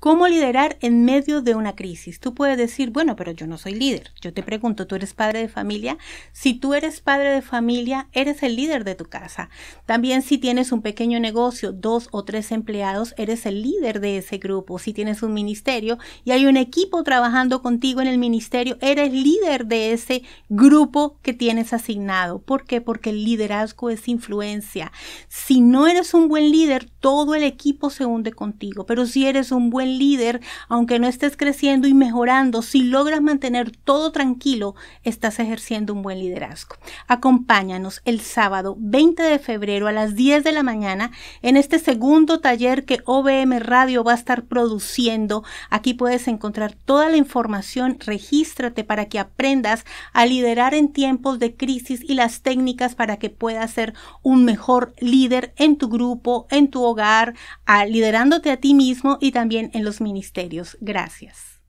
¿Cómo liderar en medio de una crisis? Tú puedes decir, bueno, pero yo no soy líder. Yo te pregunto, ¿tú eres padre de familia? Si tú eres padre de familia, eres el líder de tu casa. También si tienes un pequeño negocio, dos o tres empleados, eres el líder de ese grupo. Si tienes un ministerio y hay un equipo trabajando contigo en el ministerio, eres líder de ese grupo que tienes asignado. ¿Por qué? Porque el liderazgo es influencia. Si no eres un buen líder, todo el equipo se hunde contigo. Pero si eres un buen líder, aunque no estés creciendo y mejorando, si logras mantener todo tranquilo, estás ejerciendo un buen liderazgo. Acompáñanos el sábado 20 de febrero a las 10 de la mañana en este segundo taller que OBM Radio va a estar produciendo. Aquí puedes encontrar toda la información, regístrate para que aprendas a liderar en tiempos de crisis y las técnicas para que puedas ser un mejor líder en tu grupo, en tu hogar, a, liderándote a ti mismo y también en los ministerios. Gracias.